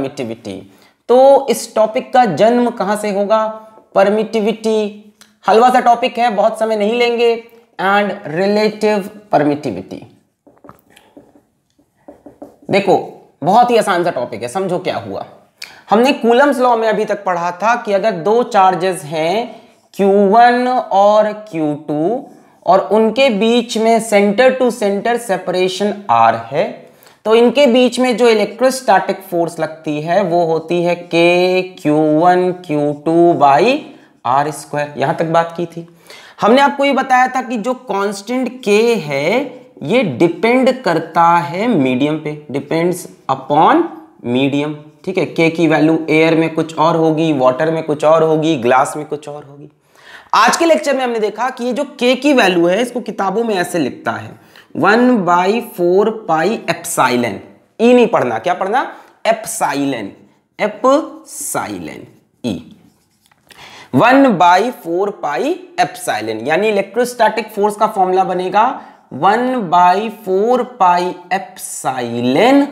permittivity तो इस topic का जन्म कहां से होगा परमिटिविटी हलवा सा टॉपिक है बहुत समय नहीं लेंगे एंड रिलेटिव परमिटिविटी देखो बहुत ही आसान सा टॉपिक है समझो क्या हुआ हमने कूलम्स लॉ में अभी तक पढ़ा था कि अगर दो चार्जेस हैं Q1 और Q2 और उनके बीच में centre to centre separation R है तो इनके बीच में जो इलेक्ट्रोस्टैटिक फोर्स लगती है वो होती है K Q one Q two by R square यहां तक बात की थी हमने आपको ये बताया था कि जो कांस्टेंट के है ये डिपेंड करता है मीडियम पे डिपेंड्स अपॉन मीडियम ठीक है के की वैल्यू एयर में कुछ और होगी वाटर में कुछ और होगी ग्लास में कुछ और होगी आज के लेक्चर में हमने देखा कि ये जो के की वैल्यू है इसको किताबों में ऐसे लिखता है one by four pi epsilon E नहीं पढ़ना क्या पढ़ना epsilon epsilon E one by four pi epsilon यानी इलेक्ट्रोस्टैटिक फोर्स का फॉर्मूला बनेगा one by four pi epsilon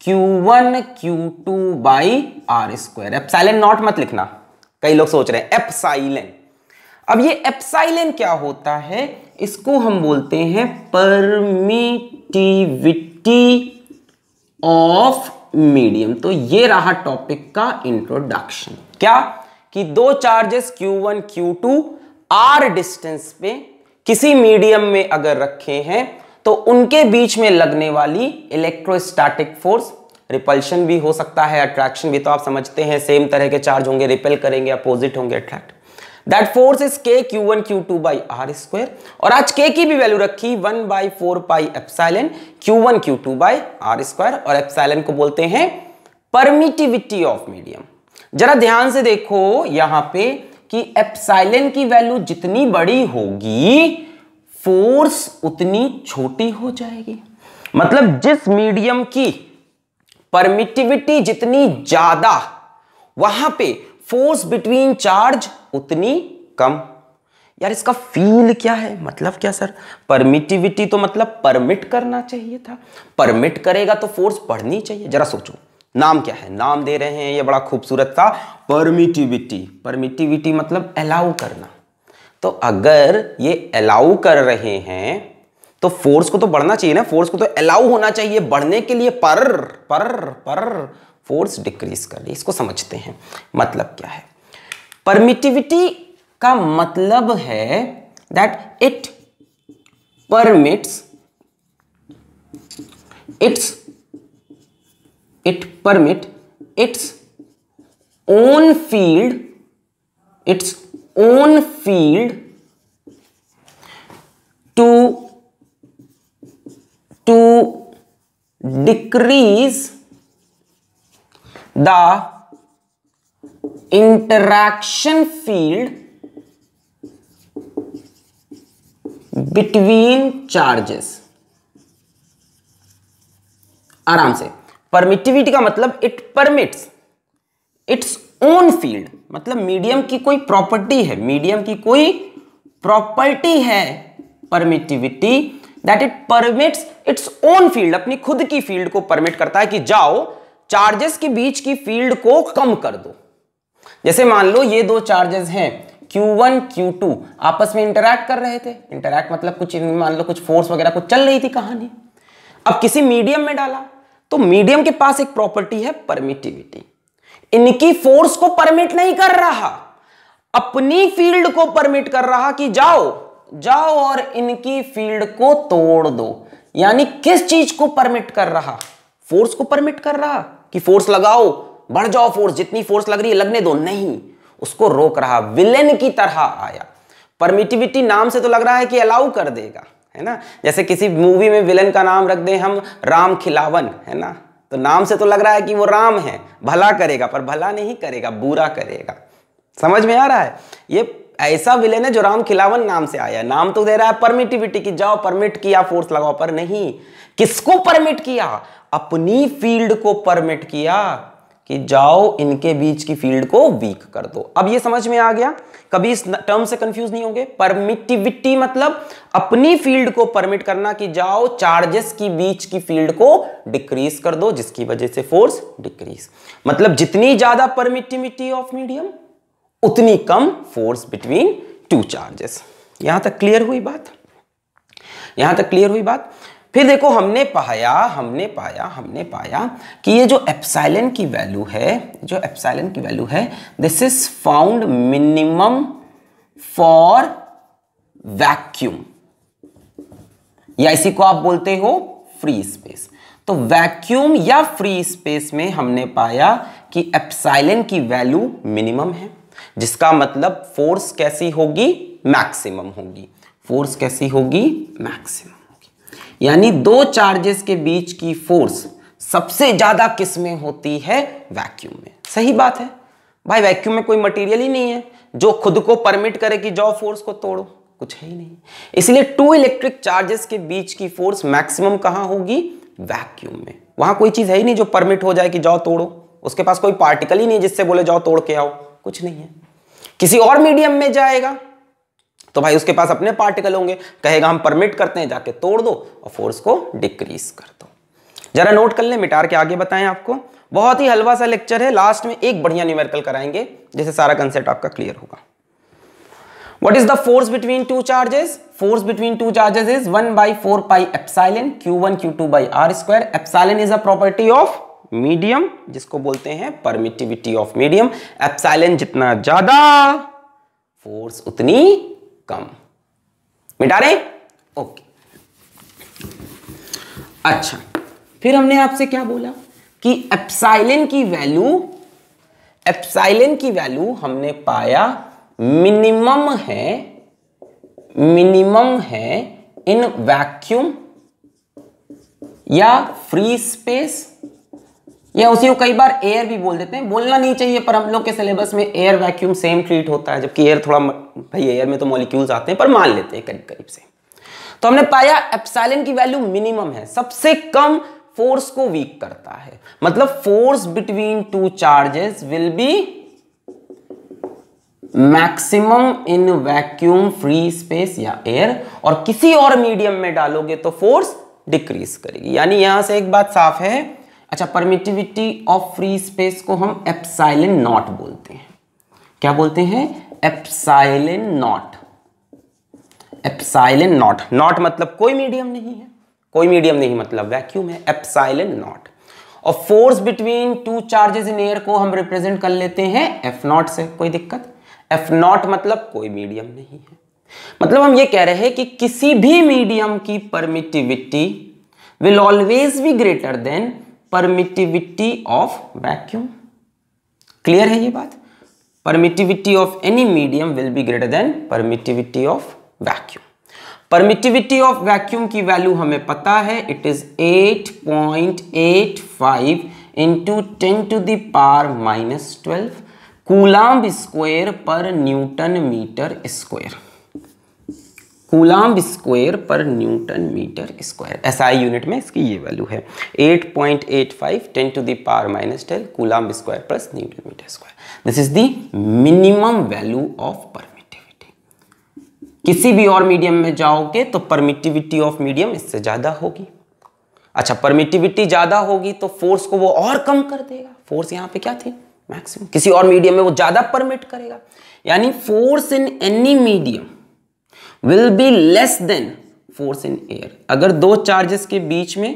Q one Q two by R square epsilon nought मत लिखना कई लोग सोच रहे हैं एपसाइलेंट अब ये एप्साइलिन क्या होता है इसको हम बोलते हैं परमिटिविटी ऑफ मीडियम तो ये रहा टॉपिक का इंट्रोडक्शन क्या कि दो charges Q1 Q2 R distance पे किसी मीडियम में अगर रखे हैं तो उनके बीच में लगने वाली इलेक्ट्रोस्टैटिक फोर्स रिपल्शन भी हो सकता है अट्रैक्शन भी तो आप समझते हैं सेम तरह के चार्ज होंगे रिपेल करेंगे अपोजिट होंगे attract that force is K Q one Q two by R square और आज के की भी वैल्यू रखी one by four pi epsilon Q one Q two by R square और एप्साइलन को बोलते हैं परमिटिविटी ऑफ मीडियम जरा ध्यान से देखो यहां पे कि एप्साइलन की वैल्यू जितनी बड़ी होगी फोर्स उतनी छोटी हो जाएगी मतलब जिस मीडियम की परमिटिविटी जितनी ज्यादा वहां पे फोर्स बिटवीन चार्ज उतनी कम यार इसका फील क्या है मतलब क्या सर परमिटिविटी तो मतलब परमिट करना चाहिए था परमिट करेगा तो फोर्स बढ़नी चाहिए जरा सोचो नाम क्या है नाम दे रहे हैं ये बड़ा खूबसूरत था परमिटिविटी परमिटिविटी मतलब अलाउ करना तो अगर ये अलाउ कर रहे हैं तो फोर्स को तो बढ़ना चाहिए ना फोर्स को तो अलाउ होना चाहिए बढ़ने के लिए पर पर पर फोर्स डिक्रीज कर ली इसको समझते हैं मतलब क्या है परमिटिविटी का मतलब है that it permits its it permit its own field its own field to to decrease the interaction field between charges आराम से परमिटिविटी का मतलब it permits its own field मतलब मीडियम की कोई प्रॉपर्टी है मीडियम की कोई प्रॉपर्टी है permittivity that it permits its own field अपनी खुद की फील्ड को परमिट करता है कि जाओ चार्जेस के बीच की फील्ड को कम कर दो जैसे मान लो ये दो चार्जेस हैं Q1, Q2 आपस में इंटरैक्ट कर रहे थे इंटरैक्ट मतलब कुछ मान लो कुछ फोर्स वगैरह कुछ चल रही थी कहानी अब किसी मीडियम में डाला तो मीडियम के पास एक प्रॉपर्टी है परमिटिविटी इनकी फोर्स को परमिट नहीं कर रहा अपनी फील्ड को परमिट कर रहा कि जाओ जाओ और इनकी फील्ड को तोड़ दो यानी किस चीज को परमिट कर रहा फोर्स को परमिट कर रहा कि फोर्स लगाओ बढ़ जाओ फोर्स जितनी फोर्स लग रही है लगने दो नहीं उसको रोक रहा विलेन की तरह आया परमिटिविटी नाम से तो लग रहा है कि अलाउ कर देगा है ना जैसे किसी मूवी में विलन का नाम रख दें हम राम खिलावन है ना तो नाम से तो लग रहा है कि वो राम है भला करेगा पर भला नहीं करेगा बुरा करेगा समझ में आ रहा है ये ऐसा विलेन है जो राम खिलावन नाम से आया नाम तो दे रहा है परमिटिविटी की जाओ परमिट किया फोर्स लगाओ पर नहीं किसको परमिट किया अपनी फील्ड को परमिट किया कि जाओ इनके बीच की फील्ड को वीक कर दो अब ये समझ में आ गया कभी इस टर्म से कंफ्यूज नहीं होंगे परमिटिविटी मतलब अपनी फील्ड को परमिट करना कि जाओ चार्जेस की बीच की फील्ड को डिक्रीज कर दो जिसकी वजह से फोर्स डिक्रीज मतलब जितनी ज्यादा परमिटिविटी ऑफ मीडियम उतनी कम फोर्स बिटवीन टू चार्जेस यहां तक क्लियर हुई बात यहां तक क्लियर हुई बात फिर देखो हमने पाया हमने पाया हमने पाया कि ये जो एप्साइलन की वैल्यू है जो एप्साइलन की वैल्यू है this is found minimum for vacuum या इसी को आप बोलते हो फ्री स्पेस तो वैक्यूम या फ्री स्पेस में हमने पाया कि एप्साइलन की वैल्यू मिनिमम है जिसका मतलब फोर्स कैसी होगी मैक्सिमम होगी फोर्स कैसी होगी मैक्सिमम होगी यानी दो चार्जेस के बीच की फोर्स सबसे ज्यादा किस में होती है वैक्यूम में सही बात है भाई वैक्यूम में कोई मटेरियल ही नहीं है जो खुद को परमिट करे कि जाओ फोर्स को तोड़ो कुछ है ही नहीं इसलिए टू इलेक्ट्रिक चार्जेस के बीच की फोर्स मैक्सिमम कहां होगी वैक्यूम में वहां कोई चीज है ही नहीं जो परमिट हो जाए कि जाओ तोड़ो उसके पास कोई पार्टिकल ही नहीं जिससे बोले जाओ तोड़ के आओ कुछ नहीं है किसी और मीडियम में जाएगा तो भाई उसके पास अपने पार्टिकल होंगे कहेगा हम परमिट करते हैं जाके तोड़ दो और फोर्स को डिक्रीज कर दो जरा नोट कर ले मिटार के आगे बताएं आपको बहुत ही हलवा सा लेक्चर है लास्ट में एक बढ़िया न्यूमेरिकल कराएंगे जैसे सारा कंसेप्ट आपका क्लियर होगा what is the force between two charges force between two charges is one by four pi epsilon Q one Q two by R square epsilon is a property of medium जिसको बोलते हैं permittivity of medium epsilon जितना ज्यादा force उतनी कम मिटा रहे okay अच्छा फिर हमने आपसे क्या बोला कि एप्साइलेंट की वैल्यू एप्साइलन की वैल्यू हमने पाया मिनिमम है मिनिमम है इन वैक्यूम या फ्री स्पेस या उसी को कई बार एयर भी बोल देते हैं बोलना नहीं चाहिए पर हम लोग के सिलेबस में एयर वैक्यूम सेम ट्रीट होता है जबकि एयर थोड़ा भाई एयर में तो मॉलिक्यूल्स आते हैं पर मान लेते हैं करीब करीब से तो हमने पाया एप्साइलन की वैल्यू मिनिमम है सबसे कम फोर्स को वीक करता है मतलब force between two charges will be maximum in vacuum free space या एयर और किसी और मीडियम में डालोगे तो फोर्स डिक्रीज करेगी यानी यहां से एक बात साफ है अच्छा परमिटिविटी ऑफ फ्री स्पेस को हम एप्साइलिन नॉट बोलते हैं क्या बोलते हैं epsilon nought epsilon nought nought मतलब कोई मीडियम नहीं है कोई मीडियम नहीं मतलब वैक्यूम है एप्साइलिन नॉट और force between two charges in air को हम रिप्रेजेंट कर लेते हैं एफ नॉट से कोई दिक्कत एफ नॉट मतलब कोई मीडियम नहीं है मतलब हम ये कह रहे हैं कि किसी भी मीडियम की permittivity will always be greater than permittivity of vacuum clear है ये बात permittivity of any medium will be greater than permittivity of vacuum permittivity of vacuum की वैल्यू हमें पता है it is 8.85 point eight five into ten to the power minus twelve coulomb square per newton metre square coulomb square per newton metre square SI unit में इसकी ये value है 8.85 point eight five ten to the power minus ten coulomb square plus newton metre square this is the minimum value of permittivity किसी भी और medium में जाओगे तो परमिटिविटी ऑफ मीडियम इससे ज़्यादा होगी अच्छा परमिटिविटी ज़्यादा होगी तो फोर्स को वो और कम कर देगा फोर्स यहाँ पे क्या थी मैक्सिमम किसी और मीडियम में वो ज़्यादा परमिट करेगा यानी force in any medium will be less than force in air अगर दो चार्जेस के बीच में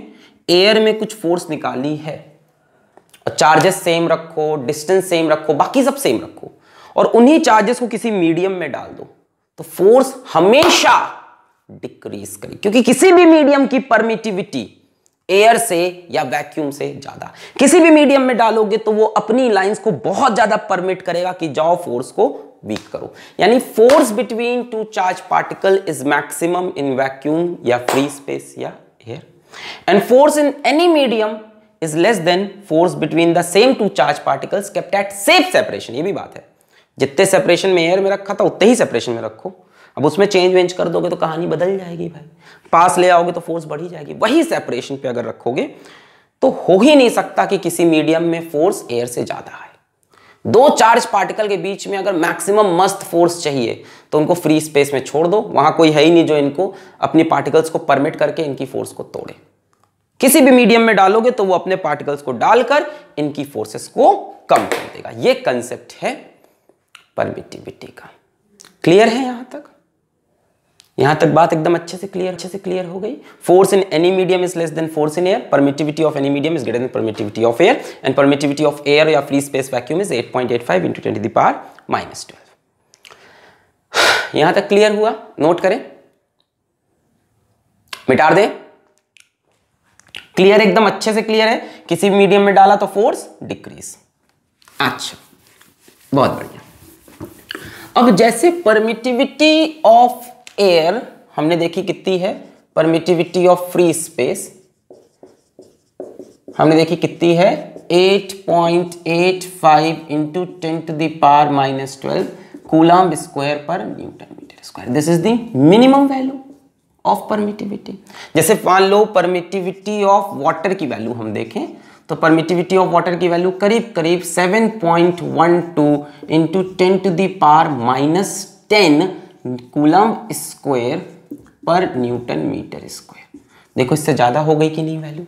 एयर में कुछ फोर्स निकाली है और चार्जेस सेम रखो डिस्टेंस सेम रखो बाकी सब सेम रखो और उन्हीं चार्जेस को किसी मीडियम में डाल दो तो फोर्स हमेशा डिक्रीज करेगी क्योंकि किसी भी मीडियम की परमिटिविटी एयर से या वैक्यूम से ज्यादा किसी भी मीडियम में डालोगे तो वो अपनी लाइंस को बहुत ज्यादा परमिट करेगा कि जाओ फोर्स को वीक करो यानी force between two charge particle is maximum in vacuum या फ्री स्पेस या air and force in any medium is less than force between the same two charge particles kept at safe separation ये भी बात है जितने separation में air में रखा था उतने ही सेपरेशन में रखो अब उसमें चेंज वेंज कर दोगे तो कहानी बदल जाएगी भाई पास ले आओगे तो फोर्स बढ़ी जाएगी वही सेपरेशन पे अगर रखोगे तो हो ही नहीं सकता कि किसी मीडियम में फोर्स एयर से ज़्यादा दो चार्ज पार्टिकल के बीच में अगर मैक्सिमम मस्त फोर्स चाहिए तो उनको फ्री स्पेस में छोड़ दो वहां कोई है ही नहीं जो इनको अपनी पार्टिकल्स को परमिट करके इनकी फोर्स को तोड़े किसी भी मीडियम में डालोगे तो वो अपने पार्टिकल्स को डालकर इनकी फोर्सेस को कम कर देगा ये कंसेप्ट है परमिटिविटी का क्लियर है यहां तक यहां तक बात एकदम अच्छे से क्लियर अच्छे से क्लियर हो गई force in any medium is less than force in air permittivity of any medium is greater than permittivity of air and permittivity of air या free space vacuum is 8.85 point eight five into twenty the power minus twelve यहां तक clear हुआ note करें मिटा दें clear एकदम अच्छे से क्लियर है किसी भी मीडियम में डाला तो फोर्स डिक्रीज अच्छा बहुत बढ़िया अब जैसे परमिटिविटी ऑफ एयर हमने देखी कितनी है परमिटिविटी ऑफ फ्री स्पेस हमने देखी कितनी है 8.85 point eight five into ten to the power minus twelve coulomb square per newton metre square this is the minimum value of permittivity जैसे मान लो परमिटिविटी ऑफ वाटर की वैल्यू हम देखें तो परमिटिविटी ऑफ वाटर की वैल्यू करीब करीब 7.12 point one two into ten to the power minus ten coulomb square per newton metre square देखो इससे ज़्यादा हो गई कि नहीं वैल्यू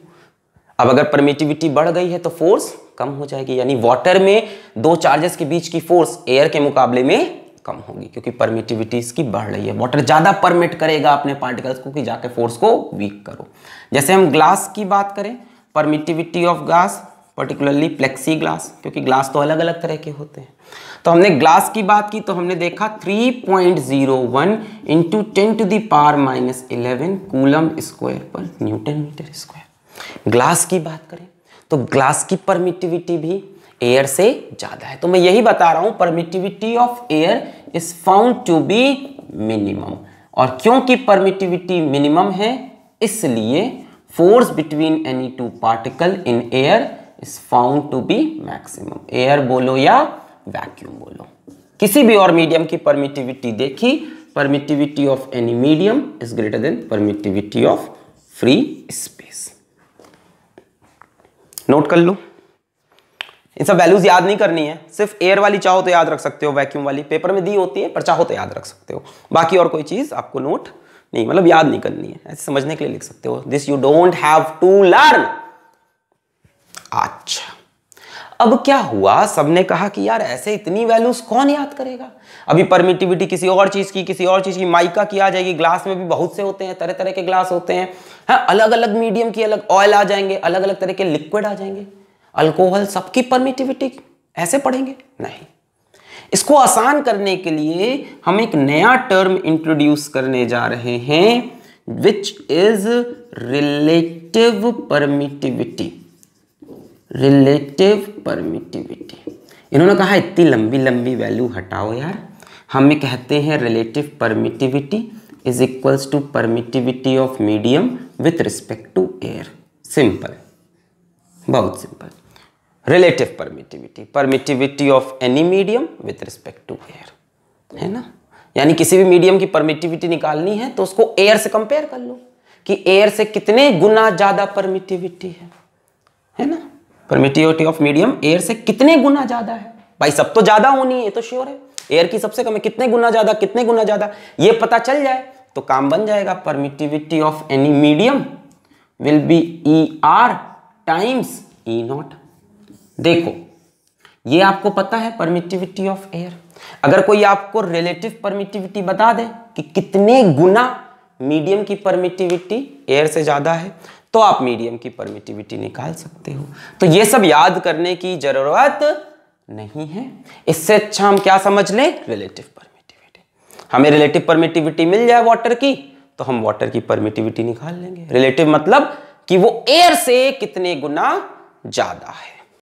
अब अगर परमिटिविटी बढ़ गई है तो फोर्स कम हो जाएगी यानी वाटर में दो चार्जेस के बीच की फोर्स एयर के मुकाबले में कम होगी क्योंकि परमिटिविटी इसकी बढ़ रही है वाटर ज़्यादा परमिट करेगा अपने पार्टिकल्स को कि जाके फोर्स को वीक करो जैसे हम ग्लास की बात करें permittivity of glass particularly plexiglass क्योंकि ग्लास तो अलग अलग तरह के होते हैं तो हमने ग्लास की बात की तो हमने देखा 3.01 point zero one into ten to the power minus eleven coulomb square per newton metre square glass की बात करें तो ग्लास की परमिटिविटी भी एयर से ज़्यादा है तो मैं यही बता रहा हूं permittivity of air is found to be minimum और क्योंकि परमिटिविटी मिनिमम है इसलिए force between any two particle in air is found to be maximum air बोलो या वैक्यूम बोलो किसी भी और मीडियम की परमिटिविटी देखी permittivity of any medium is greater than permittivity of free space note कर लो इन सब वैल्यूज याद नहीं करनी है सिर्फ एयर वाली चाहो तो याद रख सकते हो वैक्यूम वाली पेपर में दी होती है पर चाहो तो याद रख सकते हो बाकी और कोई चीज आपको नोट नहीं मतलब याद नहीं करनी है ऐसे समझने के लिए लिख सकते हो this you don't have to learn अच्छा अब क्या हुआ सबने कहा कि यार ऐसे इतनी वैल्यूज कौन याद करेगा अभी परमिटिविटी किसी और चीज़ की किसी और चीज़ की माइका की आ जाएगी ग्लास में भी बहुत से होते हैं तरह तरह के ग्लास होते हैं हाँ अलग अलग मीडियम की अलग ऑयल आ जाएंगे अलग अलग तरह के लिक्विड आ जाएंगे अल्कोहल सबकी परमिटिविटी ऐसे पढ़ेंगे नहीं इसको आसान करने के लिए हम एक नया टर्म इंट्रोड्यूस करने जा रहे हैं which is relative permittivity relative permittivity इन्होंने कहा इतनी लंबी लंबी वैल्यू हटाओ यार हमें कहते हैं relative permittivity is equals to permittivity of medium with respect to air simple बहुत सिंपल relative permittivity permittivity of any medium with respect to air है ना यानी किसी भी मीडियम की परमिटिविटी निकालनी है तो उसको एयर से कंपेयर कर लो कि एयर से कितने गुना ज़्यादा परमिटिविटी है है ना परमिटिविटी ऑफ मीडियम एयर से कितने गुना ज्यादा है भाई सब तो ज्यादा होनी है तो श्योर है एयर की सबसे कम है कितने गुना ज्यादा कितने गुना ज्यादा ये पता चल जाए तो काम बन जाएगा permittivity of any medium will be E R times E naught देखो ये आपको पता है परमिटिविटी ऑफ एयर अगर कोई आपको रिलेटिव परमिटिविटी बता दे कि कितने गुना मीडियम की परमिटिविटी एयर से ज़्यादा है तो आप मीडियम की परमिटिविटी निकाल सकते हो तो ये सब याद करने की जरूरत नहीं है इससे अच्छा हम क्या समझ लें रिलेटिव परमिटिविटी हमें रिलेटिव परमिटिविटी मिल जाए वाटर की तो हम वाटर की परमिटिविटी निकाल लेंगे रिलेटिव मतलब कि वो एयर से कितने गुना ज्यादा है